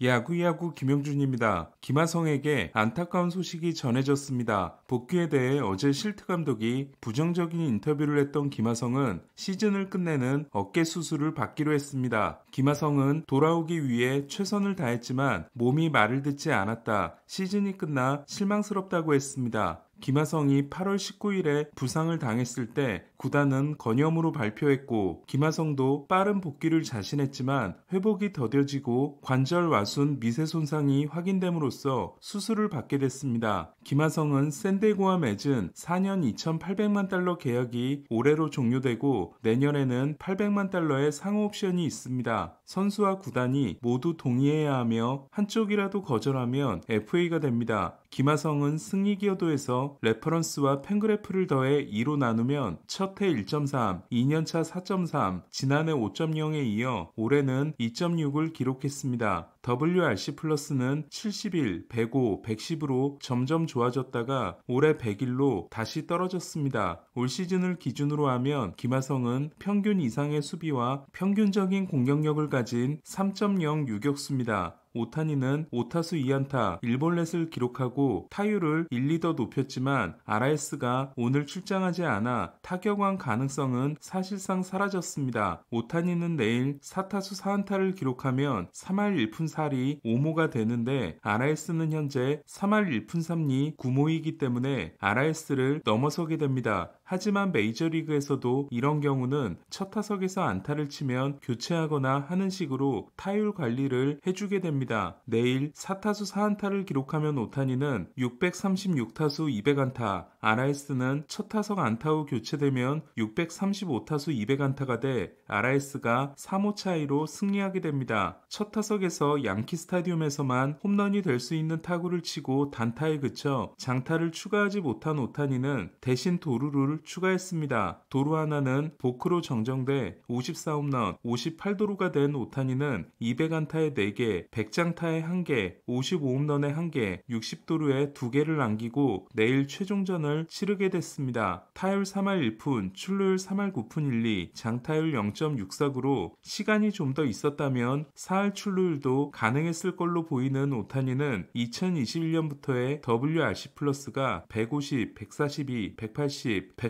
야구야구 김영준입니다. 김하성에게 안타까운 소식이 전해졌습니다. 복귀에 대해 어제 실트 감독이 부정적인 인터뷰를 했던 김하성은 시즌을 끝내는 어깨 수술을 받기로 했습니다. 김하성은 돌아오기 위해 최선을 다했지만 몸이 말을 듣지 않았다. 시즌이 끝나 실망스럽다고 했습니다. 김하성이 8월 19일에 부상을 당했을 때 구단은 건염으로 발표했고 김하성도 빠른 복귀를 자신했지만 회복이 더뎌지고 관절 와순 미세 손상이 확인됨으로써 수술을 받게 됐습니다. 김하성은 샌데고와 맺은 4년 2,800만 달러 계약이 올해로 종료되고 내년에는 800만 달러의 상호 옵션이 있습니다. 선수와 구단이 모두 동의해야 하며 한쪽이라도 거절하면 FA가 됩니다. 김하성은 승리 기여도에서 레퍼런스와 팬그래프를 더해 2로 나누면 첫해 1.3, 2년차 4.3, 지난해 5.0에 이어 올해는 2.6을 기록했습니다. WRC 플러스는 71, 105, 110으로 점점 좋아졌다가 올해 101로 다시 떨어졌습니다. 올 시즌을 기준으로 하면 김하성은 평균 이상의 수비와 평균적인 공격력을 가진 3.0 유격수입니다. 오타니는 오타수 2안타 1볼넷을 기록하고 타율을 1, 2 더 높였지만 아라에스가 오늘 출장하지 않아 타격왕 가능성은 사실상 사라졌습니다. 오타니는 내일 4타수 4안타를 기록하면 3할 1푼 4리 5모가 되는데 아라에스는 현재 3할 1푼 3리 9모이기 때문에 아라에스를 넘어서게 됩니다. 하지만 메이저리그에서도 이런 경우는 첫 타석에서 안타를 치면 교체하거나 하는 식으로 타율 관리를 해주게 됩니다. 내일 4타수 4안타를 기록하면 오타니는 636타수 200안타, 아라이스는 첫 타석 안타 후 교체되면 635타수 200안타가 돼 아라이스가 3호 차이로 승리하게 됩니다. 첫 타석에서 양키 스타디움에서만 홈런이 될 수 있는 타구를 치고 단타에 그쳐 장타를 추가하지 못한 오타니는 대신 도루를 추가했습니다. 도루 하나는 보크로 정정돼 54홈런, 58도루가 된 오타니는 200안타에 4개, 100장타에 1개, 55홈런에 1개, 60도루에 2개를 남기고 내일 최종전을 치르게 됐습니다. 타율 3할 1푼, 출루율 3할 9푼 1리, 장타율 0.64으로 시간이 좀 더 있었다면 4할 출루율도 가능했을 걸로 보이는 오타니는 2021년부터의 WRC 플러스가 150, 142, 1 8 0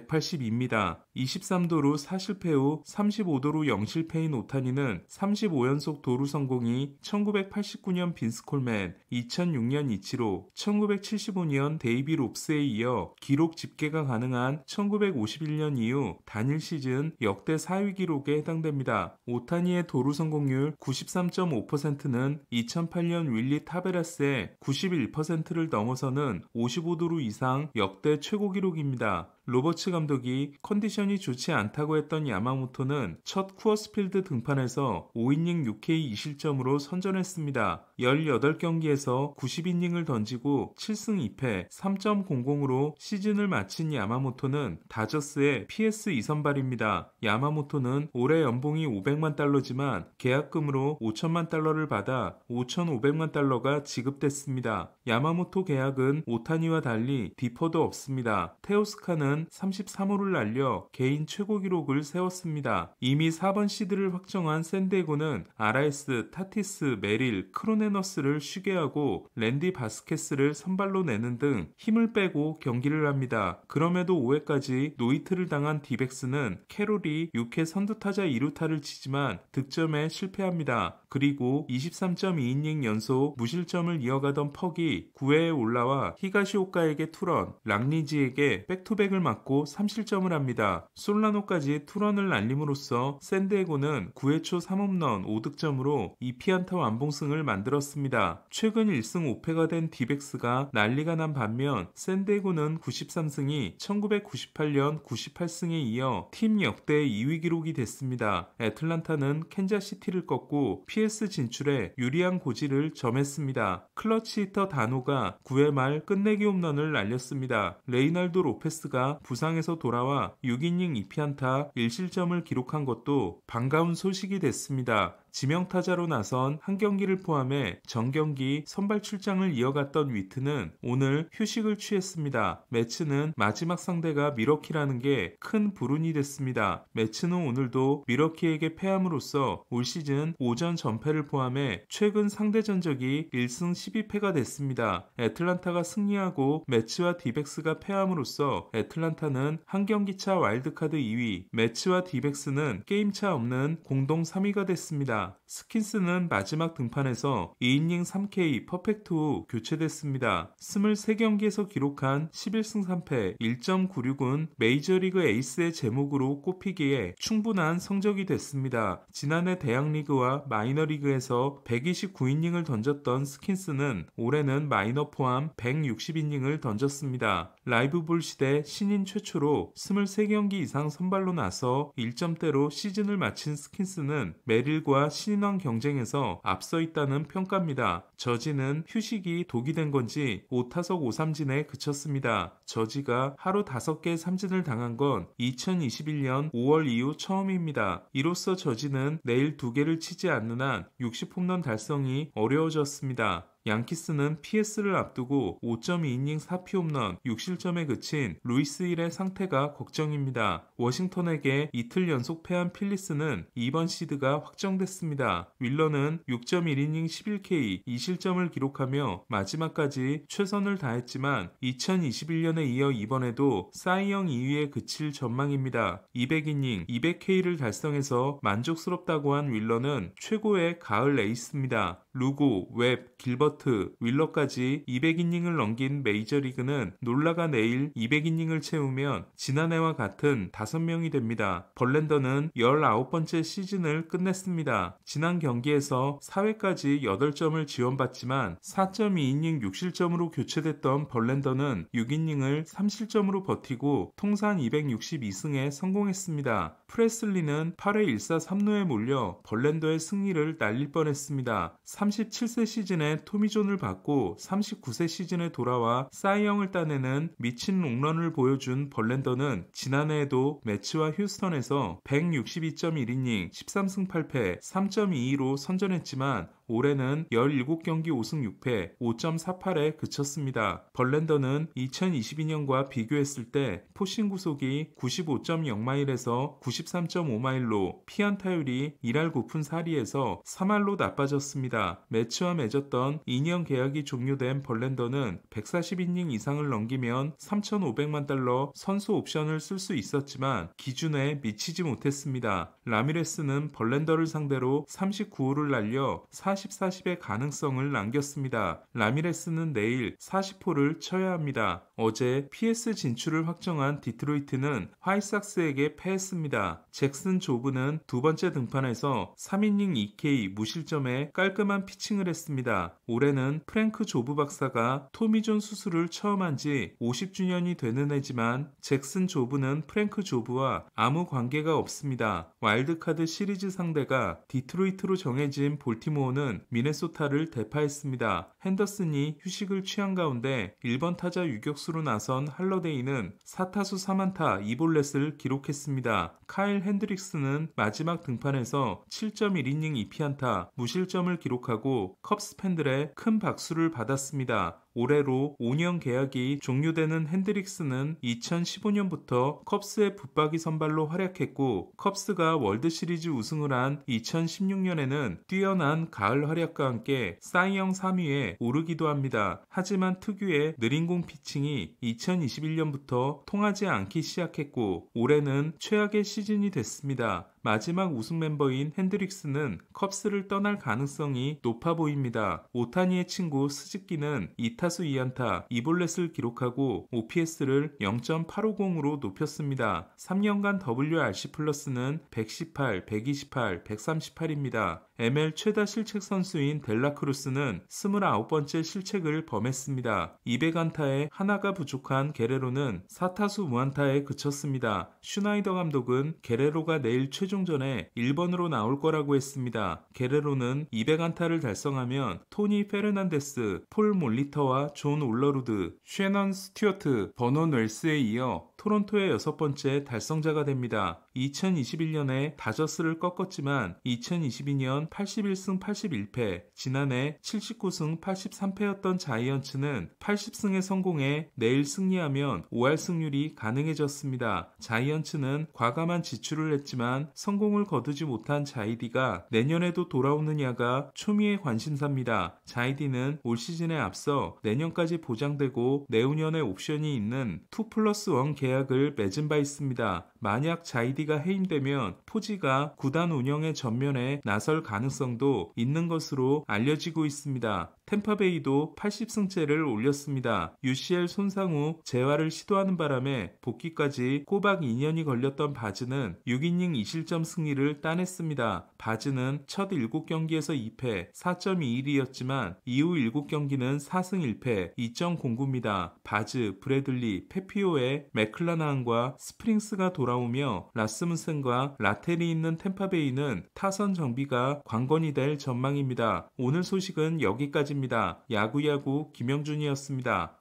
182입니다. 23도로 4실패 후 35도로 0실패인 오타니는 35연속 도루 성공이 1989년 빈스 콜맨, 2006년 이치로, 1975년 데이비 롭스에 이어 기록 집계가 가능한 1951년 이후 단일 시즌 역대 4위 기록에 해당됩니다. 오타니의 도루 성공률 93.5%는 2008년 윌리 타베라스의 91%를 넘어서는 5 5도로 이상 역대 최고 기록입니다. 로버츠 감독이 컨디션 컨디션이 좋지 않다고 했던 야마모토는 첫 쿠어스필드 등판에서 5이닝 6K 2실점으로 선전했습니다. 18경기에서 90이닝을 던지고 7승 2패 3.00으로 시즌을 마친 야마모토는 다저스의 PS 2선발입니다. 야마모토는 올해 연봉이 500만 달러지만 계약금으로 5천만 달러를 받아 5,500만 달러가 지급됐습니다. 야마모토 계약은 오타니와 달리 디퍼도 없습니다. 테오스카는 33호를 날려 개인 최고 기록을 세웠습니다. 이미 4번 시드를 확정한 샌디에고는 아라이스, 타티스, 메릴, 크로네 헤네너스를 쉬게 하고 랜디 바스케스를 선발로 내는 등 힘을 빼고 경기를 합니다. 그럼에도 5회까지 노이트를 당한 디백스는 캐롤이 6회 선두타자 2루타를 치지만 득점에 실패합니다. 그리고 23.2이닝 연속 무실점을 이어가던 퍽이 9회에 올라와 히가시오카에게 투런, 랑니지에게 백투백을 맞고 3실점을 합니다. 솔라노까지 투런을 날림으로써 샌디에고는 9회 초 3홈런 5득점으로 이피안타 완봉승을 만들었습니다. 늘었습니다. 최근 1승 5패가 된디벡스가 난리가 난 반면 샌디에고는 93승이 1998년 98승에 이어 팀 역대 2위 기록이 됐습니다. 애틀란타는 캔자시티를 꺾고 PS 진출에 유리한 고지를 점했습니다. 클러치 히터 다노가 9회 말 끝내기 홈런을 날렸습니다. 레이날도 로페스가 부상에서 돌아와 6이닝 2피안타 1실점을 기록한 것도 반가운 소식이 됐습니다. 지명타자로 나선 한 경기를 포함해 정경기 선발 출장을 이어갔던 위트는 오늘 휴식을 취했습니다. 매츠는 마지막 상대가 미러키라는 게 큰 불운이 됐습니다. 매츠는 오늘도 미러키에게 패함으로써 올 시즌 5전 전패를 포함해 최근 상대 전적이 1승 12패가 됐습니다. 애틀란타가 승리하고 매츠와디벡스가 패함으로써 애틀란타는 한 경기차 와일드카드 2위, 매츠와디벡스는 게임차 없는 공동 3위가 됐습니다. 스킨스는 마지막 등판에서 2이닝 3K 퍼펙트 후 교체됐습니다. 23경기에서 기록한 11승 3패 1.96은 메이저리그 에이스의 제목으로 꼽히기에 충분한 성적이 됐습니다. 지난해 대학리그와 마이너리그에서 129이닝을 던졌던 스킨스는 올해는 마이너 포함 160이닝을 던졌습니다. 라이브볼 시대 신인 최초로 23경기 이상 선발로 나서 1점대로 시즌을 마친 스킨스는 메릴과 신인왕 경쟁에서 앞서 있다는 평가입니다. 저지는 휴식이 독이 된 건지 5타석 5삼진에 그쳤습니다. 저지가 하루 5개 삼진을 당한 건 2021년 5월 이후 처음입니다. 이로써 저지는 내일 2개를 치지 않는 한 60홈런 달성이 어려워졌습니다. 양키스는 PS를 앞두고 5.2이닝 4피 홈런 6실점에 그친 루이스 일의 상태가 걱정입니다. 워싱턴에게 이틀 연속 패한 필리스는 2번 시드가 확정됐습니다. 윌러는 6.1이닝 11K 2실점을 기록하며 마지막까지 최선을 다했지만 2021년에 이어 이번에도 사이영 2위에 그칠 전망입니다. 200이닝 200K를 달성해서 만족스럽다고 한 윌러는 최고의 가을 에이스입니다. 루고, 웹, 길버트 로버트 윌러까지 200이닝을 넘긴 메이저리그는 놀라가 내일 200이닝을 채우면 지난해와 같은 5명이 됩니다. 벌랜더는 19번째 시즌을 끝냈습니다. 지난 경기에서 4회까지 8점을 지원받지만 4.2이닝 6실점으로 교체됐던 벌랜더는 6이닝을 3실점으로 버티고 통산 262승에 성공했습니다. 프레슬리는 8회 1사 3루에 몰려 벌렌더의 승리를 날릴 뻔했습니다. 37세 시즌에 토미존을 받고 39세 시즌에 돌아와 사이영을 따내는 미친 롱런을 보여준 벌렌더는 지난해에도 매츠와 휴스턴에서 162.1이닝 13승 8패 3.22로 선전했지만 올해는 17경기 5승 6패 5.48에 그쳤습니다. 벌랜더는 2022년과 비교했을 때 포신 구속이 95.0마일에서 93.5마일로 피안 타율이 1할 9푼 4리에서 3할로 나빠졌습니다. 매치와 맺었던 2년 계약이 종료된 벌랜더는 140이닝 이상을 넘기면 3,500만 달러 선수 옵션을 쓸 수 있었지만 기준에 미치지 못했습니다. 라미레스는 벌랜더를 상대로 39호를 날려 40 40-40의 가능성을 남겼습니다. 라미레스는 내일 40호를 쳐야 합니다. 어제 PS 진출을 확정한 디트로이트는 화이삭스에게 패했습니다. 잭슨 조브는 두 번째 등판에서 3이닝 2K 무실점에 깔끔한 피칭을 했습니다. 올해는 프랭크 조브 박사가 토미존 수술을 처음 한 지 50주년이 되는 해지만 잭슨 조브는 프랭크 조브와 아무 관계가 없습니다. 와일드카드 시리즈 상대가 디트로이트로 정해진 볼티모어는 선수는 미네소타를 대파했습니다. 핸더슨이 휴식을 취한 가운데 1번 타자 유격수로 나선 할러데이는 4타수 3안타 2볼넷을 기록했습니다. 카일 핸드릭스는 마지막 등판에서 7.1이닝 2피안타 무실점을 기록하고 컵스 팬들의 큰 박수를 받았습니다. 올해로 5년 계약이 종료되는 핸드릭스는 2015년부터 컵스의 붙박이 선발로 활약했고 컵스가 월드시리즈 우승을 한 2016년에는 뛰어난 가을 활약과 함께 사이영 3위에 오르기도 합니다. 하지만 특유의 느린 공 피칭이 2021년부터 통하지 않기 시작했고 올해는 최악의 시즌이 됐습니다. 마지막 우승 멤버인 핸드릭스는 컵스를 떠날 가능성이 높아 보입니다. 오타니의 친구 스즈키는 2타수 2안타 2볼넷을 기록하고 OPS를 0.850으로 높였습니다. 3년간 WRC 플러스는 118, 128, 138입니다. ML 최다 실책 선수인 델라크루스는 29번째 실책을 범했습니다. 200안타에 하나가 부족한 게레로는 4타수 무안타에 그쳤습니다. 슈나이더 감독은 게레로가 내일 최종 시즌 전에 1번으로 나올 거라고 했습니다. 게레로는 200안타를 달성하면 토니 페르난데스, 폴 몰리터와 존 올러루드, 쉐넌 스튜어트, 버논 웰스에 이어 토론토의 여섯 번째 달성자가 됩니다. 2021년에 다저스를 꺾었지만 2022년 81승 81패, 지난해 79승 83패였던 자이언츠는 80승에 성공해 내일 승리하면 5할 승률이 가능해졌습니다. 자이언츠는 과감한 지출을 했지만 성공을 거두지 못한 자이디가 내년에도 돌아오느냐가 초미의 관심사입니다. 자이디는 올 시즌에 앞서 내년까지 보장되고 내후년에 옵션이 있는 2 플러스 1 계약 계약을 맺은 바 있습니다. 만약 자이디가 해임되면 토지가 구단 운영의 전면에 나설 가능성도 있는 것으로 알려지고 있습니다. 템파베이도 80승째를 올렸습니다. UCL 손상 후 재활을 시도하는 바람에 복귀까지 꼬박 2년이 걸렸던 바즈는 6이닝 2실점 승리를 따냈습니다. 바즈는 첫 7경기에서 2패 4.21이었지만 이후 7경기는 4승 1패 2.09입니다. 바즈, 브래들리, 페피오의 맥클라나한과 스프링스가 돌아오며 라스문센과 라텔이 있는 템파베이는 타선 정비가 관건이 될 전망입니다. 오늘 소식은 여기까지입니다. 마칩니다. 야구야구 김영준이었습니다.